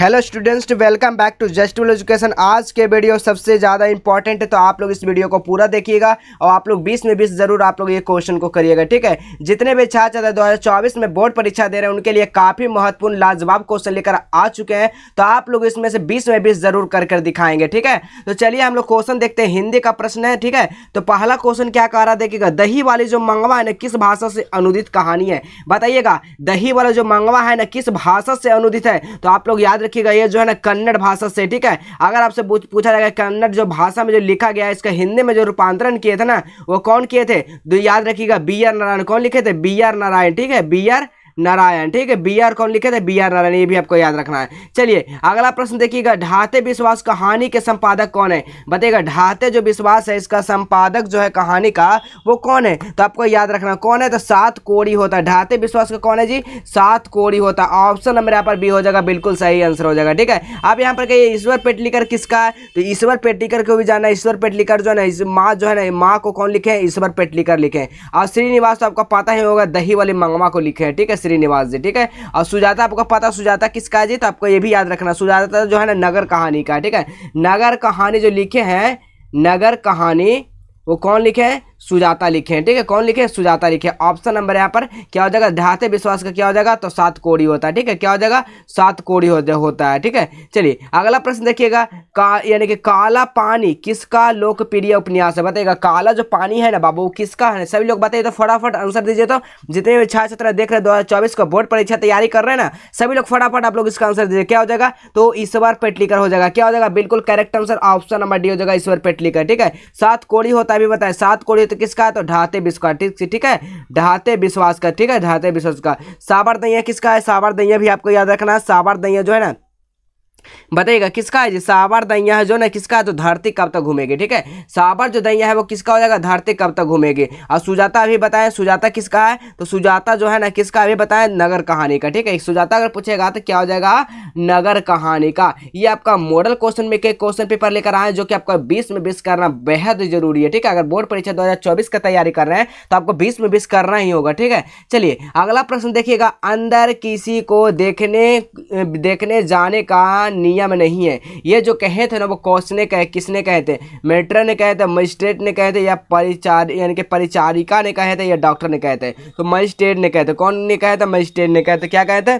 hello students welcome back to just education आज के video सबसे ज़्यादा इंपॉर्टेंट है तो आप लोग इस वीडियो को पूरा देखिएगा और आप लोग 20 में 20 जरूर आप लोग ये क्वेश्चन को करिएगा ठीक है जितने भी छात्र छात्र दो में बोर्ड परीक्षा दे रहे हैं उनके लिए काफ़ी महत्वपूर्ण लाजवाब क्वेश्चन लेकर आ चुके हैं तो आप लोग इसमें से बीस में बीस जरूर कर कर दिखाएंगे ठीक है तो चलिए हम लोग क्वेश्चन देखते हैं हिंदी का प्रश्न है ठीक है तो पहला क्वेश्चन क्या कह रहा देखिएगा दही वाली जो मंगवा है ना किस भाषा से अनुदित कहानी है बताइएगा दही वाला जो मंगवा है ना किस भाषा से अनुदित है तो आप लोग याद रखिएगा ये जो है ना कन्नड़ भाषा से ठीक है अगर आपसे पूछा जाएगा कन्नड़ जो भाषा में जो लिखा गया है इसका हिंदी में जो रूपांतरण किए थे ना वो कौन किए थे तो याद रखिएगा बी आर नारायण कौन लिखे थे बी आर नारायण ठीक है बी आर नारायण ठीक है बी आर कौन लिखे थे बी आर नारायण ये भी आपको याद रखना है चलिए अगला प्रश्न देखिएगा ढाते विश्वास कहानी के संपादक कौन है बताइएगा ढाते जो विश्वास है इसका संपादक जो है कहानी का वो कौन है तो आपको याद रखना कौन है तो सात कोड़ी होता है ढाते विश्वास का कौन है जी सात कोड़ी होता है ऑप्शन नंबर यहाँ पर बी हो जाएगा बिल्कुल सही आंसर हो जाएगा ठीक है अब यहाँ पर कहिए ईश्वर पेटलीकर किसका है तो ईश्वर पेटलीकर को भी जाना ईश्वर पेटलीकर जो है ना माँ जो है ना माँ को कौन लिखे ईश्वर पेटलीकर लिखे और श्रीनिवास तो आपको पता ही होगा दही वाली मंगमा को लिखे ठीक है श्रीनिवास जी ठीक है और सुजाता आपको पता सुजाता किसका है जी तो आपको ये भी याद रखना सुजाता जो है ना नगर कहानी का ठीक है नगर कहानी जो लिखे हैं नगर कहानी वो कौन लिखे हैं सुजाता लिखे ठीक है कौन लिखे सुजाता लिखे ऑप्शन नंबर यहाँ पर क्या हो जाएगा देहाते विश्वास का क्या हो जाएगा तो सात कोड़ी होता है ठीक है क्या हो जाएगा सात कोड़ी हो होता है ठीक है चलिए अगला प्रश्न देखिएगा का यानी कि काला पानी किसका लोकप्रिय उपन्यास है बताइएगा काला जो पानी है ना बाबू किसका है सभी लोग बताइए तो फटाफट आंसर दीजिए तो जितने भी छात्र छात्रा देख रहे दो हज़ार को बोर्ड परीक्षा तैयारी कर रहे हैं ना सभी लोग फटाफट आप लोग इसका आंसर दीजिए क्या हो जाएगा तो इस बार पेटलीकर हो जाएगा क्या हो जाएगा बिल्कुल correct answer option number D हो जाएगा बार पेटलीकर ठीक है सात कोड़ी होता है अभी बताए सात कोड़ी किसका है तो ढाते विश्व का ठीक है ढाते विश्वास का ठीक है ढाते विश्वास का साबर दैया किसका है साबर दैया भी आपको याद रखना है साबर दैया जो है ना बताइएगा किसका है जी साबर दैया है जो ना किसका है तो धरती कब तक घूमेगी ठीक है साबर जो दैया है वो किसका हो जाएगा धरती कब तक घूमेगी और सुजाता अभी बताएं सुजाता किसका है तो सुजाता जो है ना किसका अभी बताएं नगर कहानी का ठीक है सुजाता अगर पूछेगा तो क्या हो जाएगा नगर कहानी का ये आपका मॉडल क्वेश्चन में क्वेश्चन पेपर लेकर आए जो कि आपका बीस में बीस करना बेहद जरूरी है ठीक है अगर बोर्ड परीक्षा दो का तैयारी कर रहे हैं तो आपको बीस में बीस करना ही होगा ठीक है चलिए अगला प्रश्न देखिएगा अंदर किसी को देखने देखने जाने का नियम नहीं है ये जो कहे थे ना वो कौश ने कहे किसने कहे थे मेट्रा ने कहे थे मजिस्ट्रेट ने कहे थे या परिचार यानी कि परिचारिका ने कहे थे या डॉक्टर ने कहे थे तो मजिस्ट्रेट ने कहे थे कौन ने कहे था मजिस्ट्रेट ने कहे थे क्या कहे थे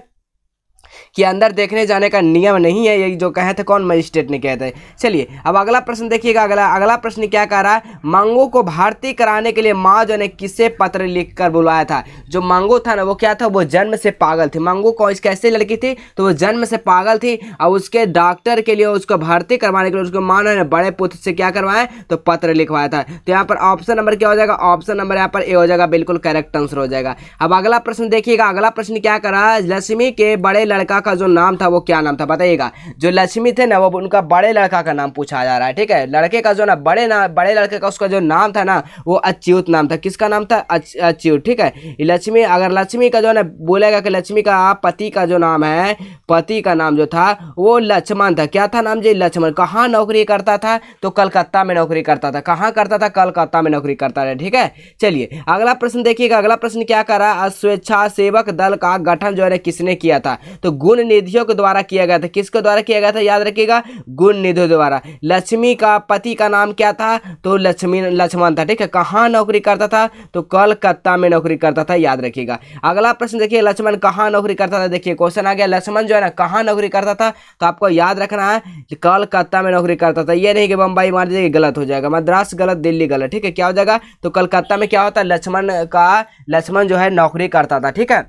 कि अंदर देखने जाने का नियम नहीं है ये जो कहे थे कौन मजिस्ट्रेट ने कहे थे चलिए अब अगला प्रश्न देखिएगा अगला अगला प्रश्न क्या कह रहा है मांगों को भारतीय कराने के लिए माओ ने किसे पत्र लिख कर बुलाया था जो मांगो था ना वो क्या था वो जन्म से पागल थी मांगो कौश कैसे लड़की थी तो वो जन्म से पागल थी और उसके डॉक्टर के लिए उसको भर्ती करवाने के लिए उसको मानो ने बड़े पुत्र से क्या करवाया तो पत्र लिखवाया था तो यहाँ पर ऑप्शन नंबर क्या हो जाएगा ऑप्शन नंबर यहाँ पर ए हो जाएगा बिल्कुल करेक्ट आंसर हो जाएगा अब अगला प्रश्न देखिएगा अगला प्रश्न क्या कर रहा है लक्ष्मी के बड़े लड़के लड़का का जो नाम था वो क्या नाम था बताइएगा जो लक्ष्मी थे ना वो उनका बड़े लड़का का नाम पूछा जा रहा है ठीक है लड़के का जो ना बड़े ना बड़े लड़के का उसका जो नाम था ना वो अच्युत नाम था किसका नाम था अच्युत ठीक है लक्ष्मी अगर लक्ष्मी का जो ना बोलेगा कि लक्ष्मी का हाँ, पति का जो नाम है पति का नाम जो था वो लक्ष्मण था क्या था नाम जी लक्ष्मण कहाँ नौकरी करता था तो कलकत्ता में नौकरी करता था कहाँ करता था कलकत्ता में नौकरी करता था ठीक है चलिए अगला प्रश्न देखिएगा अगला प्रश्न क्या करा स्वेच्छा सेवक दल का गठन जो है किसने किया था तो गुण निधियों के द्वारा किया गया था किसके द्वारा किया गया था याद रखिएगा गुण निधियों द्वारा लक्ष्मी का पति का नाम क्या था तो लक्ष्मी लक्ष्मण था ठीक है कहाँ नौकरी करता था तो कलकत्ता में नौकरी करता था याद रखिएगा अगला प्रश्न देखिए लक्ष्मण कहाँ नौकरी करता था देखिए क्वेश्चन आ गया लक्ष्मण जो है ना कहाँ नौकरी करता था तो आपको याद रखना है कलकत्ता में नौकरी करता था ये नहीं कि बम्बई मार दीजिए गलत हो जाएगा मद्रास गलत दिल्ली गलत ठीक है क्या हो जाएगा तो कलकत्ता में क्या होता है लक्ष्मण का लक्ष्मण जो है नौकरी करता था ठीक है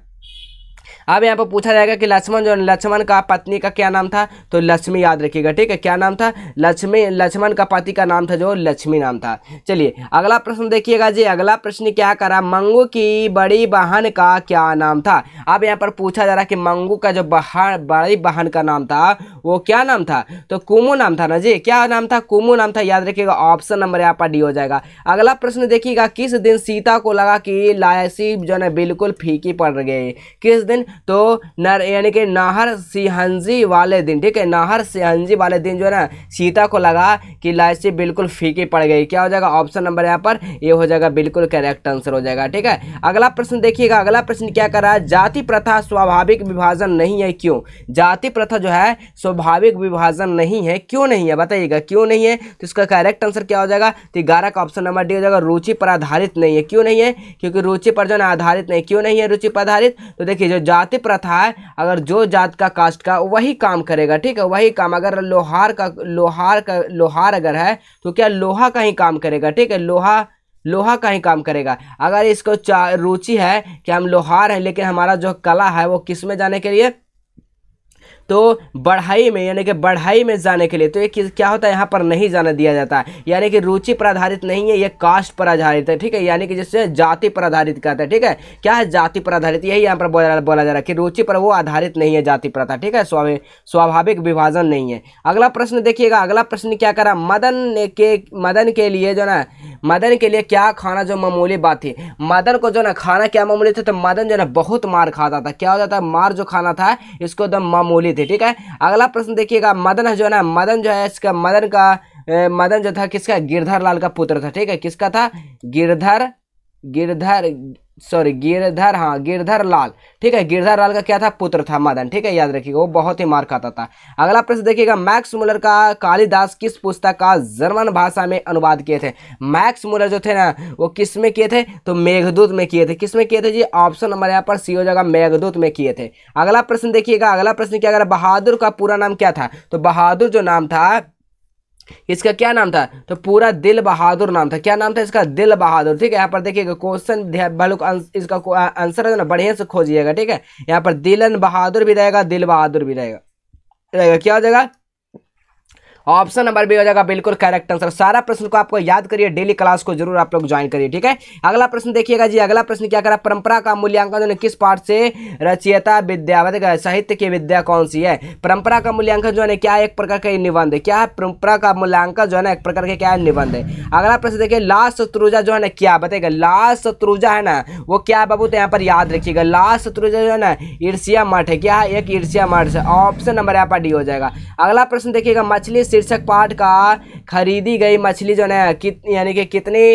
अब यहाँ पर पूछा जाएगा कि लक्ष्मण जो लक्ष्मण का पत्नी का क्या नाम था तो लक्ष्मी याद रखिएगा ठीक है क्या नाम था लक्ष्मी लक्ष्मण का पति का नाम था जो लक्ष्मी नाम था चलिए अगला प्रश्न देखिएगा जी अगला प्रश्न क्या करा मंगू की बड़ी बहन का क्या नाम था अब यहाँ पर पूछा जा रहा कि मंगू का जो बहन बड़ी बहन का नाम था वो क्या नाम था तो कुमू नाम था ना जी क्या नाम था कुमू नाम था याद रखिएगा ऑप्शन नंबर यहाँ पर डी हो जाएगा अगला प्रश्न देखिएगा किस दिन सीता को लगा कि लायसी जो है बिल्कुल फीकी पड़ गए किस दिन दिन तो नर यानी कि नाहर सिहंजी वाले दिन ठीक है नाहर सिहंजी वाले दिन जो है ना सीता को लगा कि लाइसी बिल्कुल फीकी पड़ गई क्या हो जाएगा ऑप्शन नंबर यहाँ पर ये हो जाएगा बिल्कुल करेक्ट आंसर हो जाएगा ठीक है अगला प्रश्न देखिएगा अगला प्रश्न क्या कर रहा है जाति प्रथा स्वाभाविक विभाजन नहीं है क्यों जाति प्रथा जो है स्वाभाविक विभाजन नहीं है क्यों नहीं है बताइएगा क्यों नहीं है तो इसका करेक्ट आंसर क्या हो जाएगा तो ग्यारह का ऑप्शन नंबर डी हो जाएगा रुचि पर आधारित नहीं है क्यों नहीं है क्योंकि रुचि पर जो आधारित नहीं क्यों नहीं है रुचि पर आधारित तो देखिए जो जाति प्रथा है अगर जो जात का कास्ट का वही काम करेगा ठीक है वही काम अगर लोहार का लोहार का लोहार अगर है तो क्या लोहा का ही काम करेगा ठीक है लोहा लोहा का ही काम करेगा अगर इसको रुचि है कि हम लोहार हैं लेकिन हमारा जो कला है वो किस में जाने के लिए तो बढ़ाई में यानी कि बढ़ाई में जाने के लिए तो ये क्या होता है यहाँ पर नहीं जाने दिया जाता है यानी कि रुचि पर आधारित नहीं है ये कास्ट पर आधारित है ठीक है यानी कि जिससे जाति पर आधारित कहता है ठीक है क्या है जाति पर आधारित यही यहाँ पर बोला जा रहा है कि रुचि पर वो आधारित नहीं है जाति प्रथा ठीक है स्वाभाविक विभाजन नहीं है अगला प्रश्न देखिएगा अगला प्रश्न क्या करा मदन के मदन के लिए जो ना मदन के लिए क्या खाना जो मामूली बात थी मदन को जो ना खाना क्या मामूली थी तो मदन जो ना बहुत मार खाता था क्या हो जाता है मार जो खाना था इसको एकदम मामूली थी ठीक है अगला प्रश्न देखिएगा मदन जो है ना मदन जो है इसका मदन का मदन जो था किसका गिरधर लाल का पुत्र था ठीक है किसका था गिरधर गिरधर सॉरी गिरधर हाँ गिरधर लाल ठीक है गिरधर लाल का क्या था पुत्र था मदन ठीक है याद रखिएगा वो बहुत ही मार खाता था अगला प्रश्न देखिएगा मैक्स मुलर का कालिदास किस पुस्तक का जर्मन भाषा में अनुवाद किए थे मैक्स मुलर जो थे ना वो किस में किए थे तो मेघदूत में किए थे किस में किए थे जी ऑप्शन नंबर यहाँ पर सी हो जाएगा मेघदूत में किए थे अगला प्रश्न देखिएगा अगला प्रश्न क्या अगर बहादुर का पूरा नाम क्या था तो बहादुर जो नाम था इसका क्या नाम था तो पूरा दिल बहादुर नाम था क्या नाम था इसका दिल बहादुर ठीक है यहाँ पर देखिएगा क्वेश्चन भालू इसका आंसर है ना बढ़िया से खोजिएगा ठीक है यहाँ पर दिलन बहादुर भी रहेगा दिल बहादुर भी रहेगा रहेगा क्या हो जाएगा ऑप्शन नंबर बी हो जाएगा बिल्कुल करेक्ट आंसर सारा प्रश्न को आपको याद करिए डेली क्लास को जरूर आप लोग ज्वाइन करिए ठीक है अगला प्रश्न देखिएगा जी अगला प्रश्न क्या करा परंपरा का मूल्यांकन किस पाठ से रचियता विद्या मतलब साहित्य की विद्या कौन सी है परंपरा का मूल्यांकन जो है क्या एक प्रकार का निबंध है क्या है परंपरा का मूल्यांकन जो है ना एक प्रकार का क्या है निबंध है अगला प्रश्न देखिए लास्ट शत्रुजा जो है ना क्या बताएगा लास्ट शत्रुजा है ना वो क्या है बाबू तो यहाँ पर याद रखिएगा लास्ट शत्रुजा जो है ना ईर्षिया मठ है क्या है एक ईर्षिया मठ से ऑप्शन नंबर यहाँ पर डी हो जाएगा अगला प्रश्न देखिएगा मछली शीर्षक पाठ का खरीदी गई मछली जो है कितनी यानी कि कितने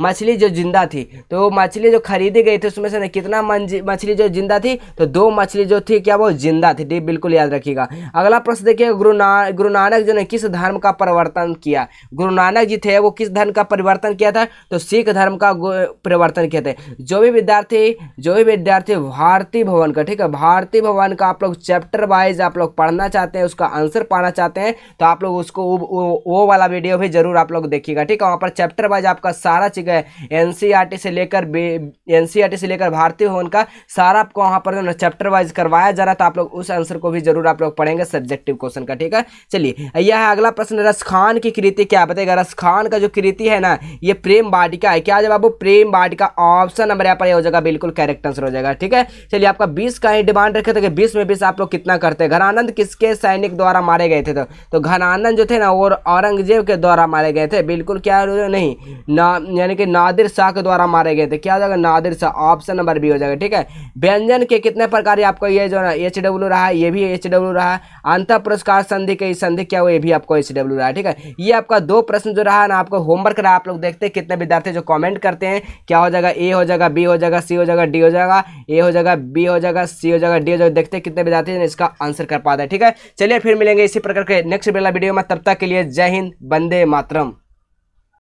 मछली जो जिंदा थी तो मछली जो खरीदी गई थी उसमें से ना कितना मछली जो जिंदा थी तो दो मछली जो थी क्या वो जिंदा थी डी बिल्कुल याद रखिएगा अगला प्रश्न देखिए गुरु ना गुरु नानक जो ने किस धर्म का परिवर्तन किया गुरु नानक जी थे वो किस धर्म का परिवर्तन किया था तो सिख धर्म का परिवर्तन किया था जो भी विद्यार्थी जो भी विद्यार्थी भारती भवन का ठीक है भारती भवन का आप लोग चैप्टर वाइज आप लोग पढ़ना चाहते हैं उसका आंसर पाना चाहते हैं तो आप लोग उसको वो वाला वीडियो भी जरूर आप लोग देखिएगा ठीक है वहाँ पर चैप्टर वाइज आपका सारा चीज ठीक है एन से लेकर एन e से लेकर भारतीय भवन का सारा आपको वहाँ पर चैप्टर वाइज करवाया जा रहा है तो आप लोग उस आंसर को भी जरूर आप लोग पढ़ेंगे सब्जेक्टिव क्वेश्चन का ठीक है चलिए यह है अगला प्रश्न रस खान की कृति क्या बताएगा रस खान का जो कृति है ना ये प्रेम बाटिका है क्या जवाब प्रेम बाटिका ऑप्शन नंबर यहाँ पर हो जाएगा बिल्कुल करेक्ट आंसर हो जाएगा ठीक है चलिए आपका बीस का ही डिमांड रखे थे तो बीस में बीस आप लोग कितना करते हैं घनानंद किसके सैनिक द्वारा मारे गए थे तो, तो घनानंद जो थे ना वो औरंगजेब के द्वारा मारे गए थे बिल्कुल क्या नहीं ना यानी कि नादिर शाह के द्वारा मारे गए थे क्या हो जाएगा Nadir Shah option number B हो जाएगा ठीक है व्यंजन के कितने प्रकार आपको ये जो है एच डब्ल्यू रहा है ये भी एच डब्ल्यू रहा है अंत पुरस्कार संधि के संधि क्या हुआ ये भी आपको एच डब्ल्यू रहा है ठीक है ये आपका दो प्रश्न जो रहा ना आपको होमवर्क रहा आप लोग देखते हैं कितने विद्यार्थी जो कॉमेंट करते हैं क्या हो जाएगा ए हो जाएगा बी हो जाएगा सी हो जाएगा डी हो जाएगा ए हो जाएगा बी हो जाएगा सी हो जाएगा डी हो जाएगा देखते कितने विद्यार्थी इसका आंसर कर पाता है ठीक है चलिए फिर मिलेंगे इसी प्रकार के नेक्स्ट वाला वीडियो में तब तक के लिए जय हिंद बंदे मातरम